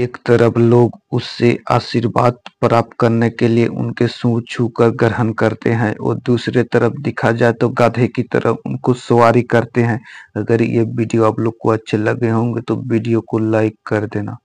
एक तरफ लोग उससे आशीर्वाद प्राप्त करने के लिए उनके छू कर ग्रहण करते हैं और दूसरे तरफ दिखा जाए तो गाधे की तरफ उनको सवारी करते हैं अगर ये वीडियो आप लोग को अच्छे लगे होंगे तो वीडियो को लाइक कर देना।